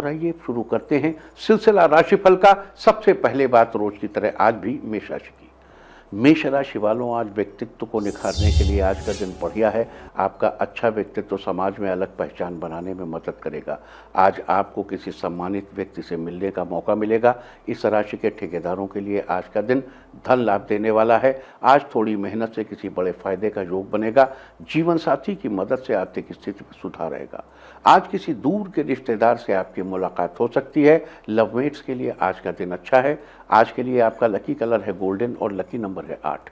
और आइए शुरू करते हैं सिलसिला राशिफल का सबसे पहले बात रोज की तरह आज भी मेष राशि की मेष राशि वालों आज व्यक्तित्व को निखारने के लिए आज का दिन बढ़िया है आपका अच्छा व्यक्तित्व समाज में अलग पहचान बनाने में मदद करेगा आज आपको किसी सम्मानित व्यक्ति से मिलने का मौका मिलेगा इस राशि के ठेकेदारों के लिए आज का दिन धन लाभ देने वाला है आज थोड़ी मेहनत से किसी बड़े फायदे का योग बनेगा जीवन साथी की मदद से आर्थिक स्थिति में सुधार रहेगा आज किसी दूर के रिश्तेदार से आपकी मुलाकात हो सकती है लवमेट्स के लिए आज का दिन अच्छा है आज के लिए आपका लकी कलर है गोल्डन और लकी नंबर है आठ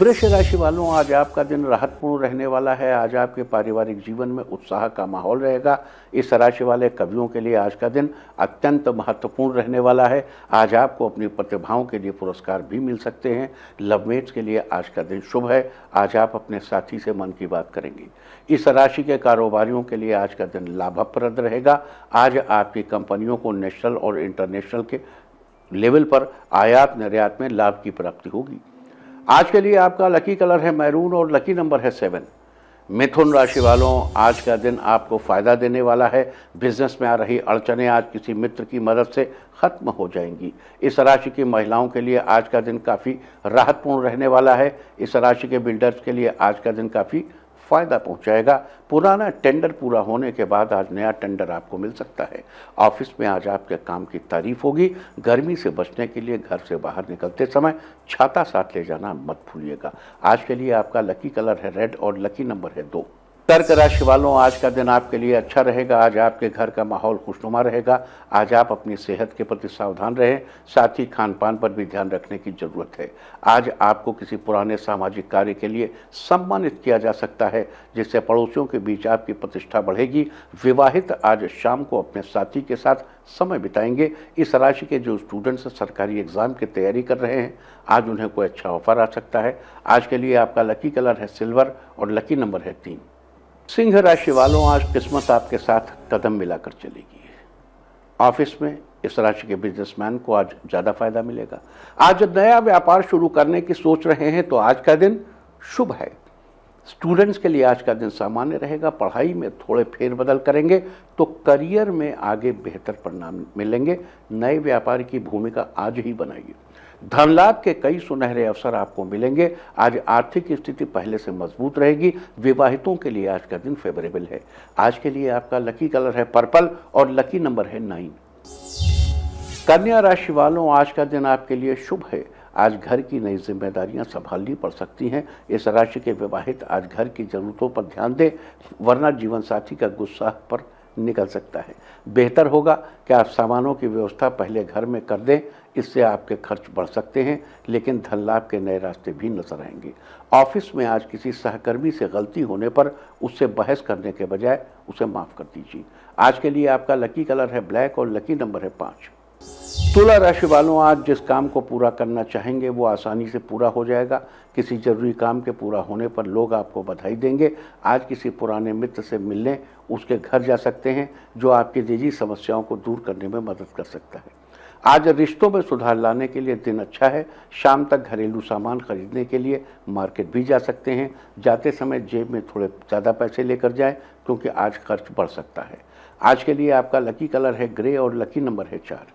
वृक्ष राशि वालों आज आपका दिन राहतपूर्ण रहने वाला है आज आपके पारिवारिक जीवन में उत्साह का माहौल रहेगा इस राशि वाले कवियों के लिए आज का दिन अत्यंत महत्वपूर्ण रहने वाला है आज आपको अपनी प्रतिभाओं के लिए पुरस्कार भी मिल सकते हैं लवमेट्स के लिए आज का दिन शुभ है आज आप अपने साथी से मन की बात करेंगे इस राशि के कारोबारियों के लिए आज का दिन लाभप्रद रहेगा आज आपकी कंपनियों को नेशनल और इंटरनेशनल के लेवल पर आयात निर्यात में लाभ की प्राप्ति होगी आज के लिए आपका लकी कलर है मैरून और लकी नंबर है सेवन मिथुन राशि वालों आज का दिन आपको फ़ायदा देने वाला है बिजनेस में आ रही अड़चने आज किसी मित्र की मदद से ख़त्म हो जाएंगी इस राशि की महिलाओं के लिए आज का दिन काफ़ी राहतपूर्ण रहने वाला है इस राशि के बिल्डर्स के लिए आज का दिन काफ़ी फ़ायदा पहुंचाएगा पुराना टेंडर पूरा होने के बाद आज नया टेंडर आपको मिल सकता है ऑफिस में आज आपके काम की तारीफ होगी गर्मी से बचने के लिए घर से बाहर निकलते समय छाता साथ ले जाना मत भूलिएगा आज के लिए आपका लकी कलर है रेड और लकी नंबर है दो कर्क राशि वालों आज का दिन आपके लिए अच्छा रहेगा आज आपके घर का माहौल खुशनुमा रहेगा आज आप अपनी सेहत के प्रति सावधान रहें साथ ही खान पान पर भी ध्यान रखने की जरूरत है आज आपको किसी पुराने सामाजिक कार्य के लिए सम्मानित किया जा सकता है जिससे पड़ोसियों के बीच आपकी प्रतिष्ठा बढ़ेगी विवाहित आज शाम को अपने साथी के साथ समय बिताएंगे इस राशि के जो स्टूडेंट्स सरकारी एग्जाम की तैयारी कर रहे हैं आज उन्हें कोई अच्छा ऑफर आ सकता है आज के लिए आपका लकी कलर है सिल्वर और लकी नंबर है तीन सिंह राशि वालों आज किस्मत आपके साथ कदम मिलाकर चलेगी ऑफिस में इस राशि के बिजनेसमैन को आज ज़्यादा फायदा मिलेगा आज जब नया व्यापार शुरू करने की सोच रहे हैं तो आज का दिन शुभ है स्टूडेंट्स के लिए आज का दिन सामान्य रहेगा पढ़ाई में थोड़े फेरबदल करेंगे तो करियर में आगे बेहतर परिणाम मिलेंगे नए व्यापार की भूमिका आज ही बनाइए धन लाभ के कई सुनहरे अवसर आपको मिलेंगे आज आर्थिक स्थिति पहले से मजबूत रहेगी विवाहितों के लिए आज का दिन फेवरेबल है आज के लिए आपका लकी कलर है पर्पल और लकी नंबर है नाइन कन्या राशि वालों आज का दिन आपके लिए शुभ है आज घर की नई जिम्मेदारियां संभालनी पड़ सकती हैं इस राशि के विवाहित आज घर की जरूरतों पर ध्यान दें वरना जीवन साथी का गुस्सा पर निकल सकता है बेहतर होगा कि आप सामानों की व्यवस्था पहले घर में कर दें इससे आपके खर्च बढ़ सकते हैं लेकिन धन लाभ के नए रास्ते भी नजर आएंगे ऑफिस में आज किसी सहकर्मी से गलती होने पर उससे बहस करने के बजाय उसे माफ़ कर दीजिए आज के लिए आपका लकी कलर है ब्लैक और लकी नंबर है पाँच तुला राशि वालों आज जिस काम को पूरा करना चाहेंगे वो आसानी से पूरा हो जाएगा किसी जरूरी काम के पूरा होने पर लोग आपको बधाई देंगे आज किसी पुराने मित्र से मिलने उसके घर जा सकते हैं जो आपकी निजी समस्याओं को दूर करने में मदद कर सकता है आज रिश्तों में सुधार लाने के लिए दिन अच्छा है शाम तक घरेलू सामान खरीदने के लिए मार्केट भी जा सकते हैं जाते समय जेब में थोड़े ज़्यादा पैसे लेकर जाएं क्योंकि आज खर्च बढ़ सकता है आज के लिए आपका लकी कलर है ग्रे और लकी नंबर है चार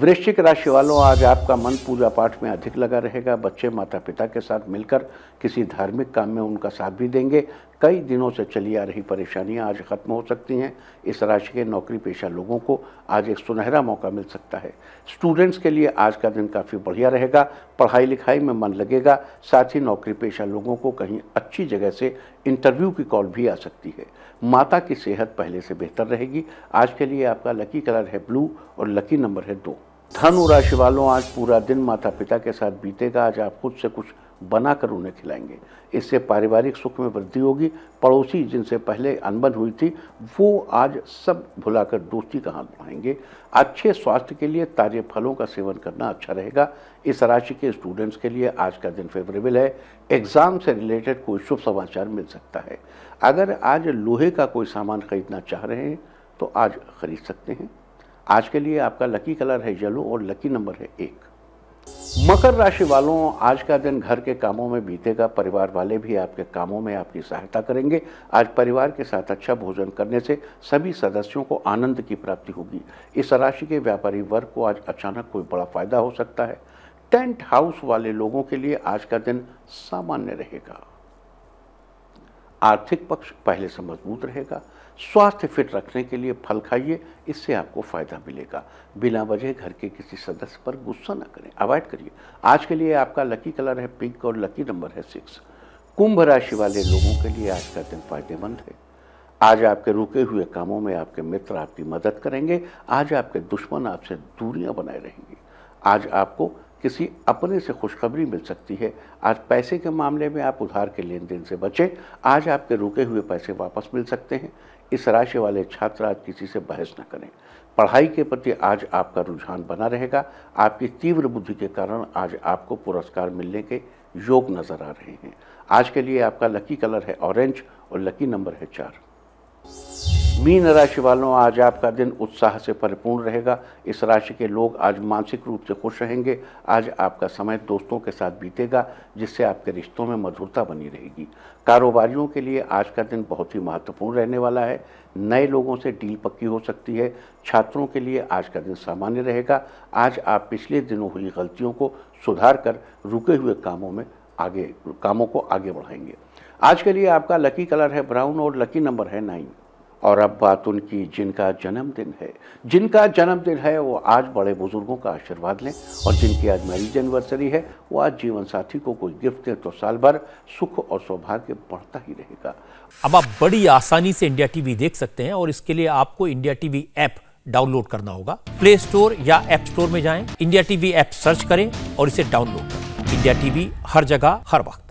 वृश्चिक राशि वालों आज आपका मन पूजा पाठ में अधिक लगा रहेगा बच्चे माता पिता के साथ मिलकर किसी धार्मिक काम में उनका साथ भी देंगे कई दिनों से चली आ रही परेशानियां आज खत्म हो सकती हैं इस राशि के नौकरी पेशा लोगों को आज एक सुनहरा मौका मिल सकता है स्टूडेंट्स के लिए आज का दिन काफ़ी बढ़िया रहेगा पढ़ाई लिखाई में मन लगेगा साथ ही नौकरी पेशा लोगों को कहीं अच्छी जगह से इंटरव्यू की कॉल भी आ सकती है माता की सेहत पहले से बेहतर रहेगी आज के लिए आपका लकी कलर है ब्लू और लकी नंबर है दो धनु राशि वालों आज पूरा दिन माता पिता के साथ बीतेगा आज आप खुद से कुछ बना कर उन्हें खिलाएंगे इससे पारिवारिक सुख में वृद्धि होगी पड़ोसी जिनसे पहले अनबन हुई थी वो आज सब भुलाकर दोस्ती का हाथ बढ़ाएंगे अच्छे स्वास्थ्य के लिए ताजे फलों का सेवन करना अच्छा रहेगा इस राशि के स्टूडेंट्स के लिए आज का दिन फेवरेबल है एग्ज़ाम से रिलेटेड कोई शुभ समाचार मिल सकता है अगर आज लोहे का कोई सामान खरीदना चाह रहे हैं तो आज खरीद सकते हैं आज के लिए आपका लकी कलर है येलो और लकी नंबर है एक मकर राशि वालों आज का दिन घर के कामों में बीतेगा परिवार वाले भी आपके कामों में आपकी सहायता करेंगे आज परिवार के साथ अच्छा भोजन करने से सभी सदस्यों को आनंद की प्राप्ति होगी इस राशि के व्यापारी वर्ग को आज अचानक कोई बड़ा फायदा हो सकता है टेंट हाउस वाले लोगों के लिए आज का दिन सामान्य रहेगा आर्थिक पक्ष पहले से मजबूत रहेगा स्वास्थ्य फिट रखने के लिए फल खाइए इससे आपको फ़ायदा मिलेगा बिना वजह घर के किसी सदस्य पर गुस्सा ना करें अवॉइड करिए आज के लिए आपका लकी कलर है पिंक और लकी नंबर है सिक्स कुंभ राशि वाले लोगों के लिए आज का दिन फायदेमंद है आज आपके रुके हुए कामों में आपके मित्र आपकी मदद करेंगे आज आपके दुश्मन आपसे दूरियां बनाए रहेंगे आज आपको किसी अपने से खुशखबरी मिल सकती है आज पैसे के मामले में आप उधार के लेन देन से बचें आज आपके रुके हुए पैसे वापस मिल सकते हैं इस राशि वाले छात्र आज किसी से बहस न करें पढ़ाई के प्रति आज आपका रुझान बना रहेगा आपकी तीव्र बुद्धि के कारण आज आपको पुरस्कार मिलने के योग नज़र आ रहे हैं आज के लिए आपका लकी कलर है ऑरेंज और लकी नंबर है चार मीन राशि वालों आज आपका दिन उत्साह से परिपूर्ण रहेगा इस राशि के लोग आज मानसिक रूप से खुश रहेंगे आज आपका समय दोस्तों के साथ बीतेगा जिससे आपके रिश्तों में मधुरता बनी रहेगी कारोबारियों के लिए आज का दिन बहुत ही महत्वपूर्ण रहने वाला है नए लोगों से डील पक्की हो सकती है छात्रों के लिए आज का दिन सामान्य रहेगा आज आप पिछले दिनों हुई गलतियों को सुधार कर रुके हुए कामों में आगे कामों को आगे बढ़ाएंगे आज के लिए आपका लकी कलर है ब्राउन और लकी नंबर है नाइन और अब बात उनकी जिनका जन्मदिन है जिनका जन्मदिन है वो आज बड़े बुजुर्गों का आशीर्वाद लें और जिनकी आज मैरिज एनिवर्सरी है वो आज जीवन साथी को कोई गिफ्ट दें तो साल भर सुख और सौभाग्य बढ़ता ही रहेगा अब आप बड़ी आसानी से इंडिया टीवी देख सकते हैं और इसके लिए आपको इंडिया टीवी ऐप डाउनलोड करना होगा प्ले स्टोर या एप स्टोर में जाए इंडिया टीवी ऐप सर्च करें और इसे डाउनलोड करें इंडिया टीवी हर जगह हर वक्त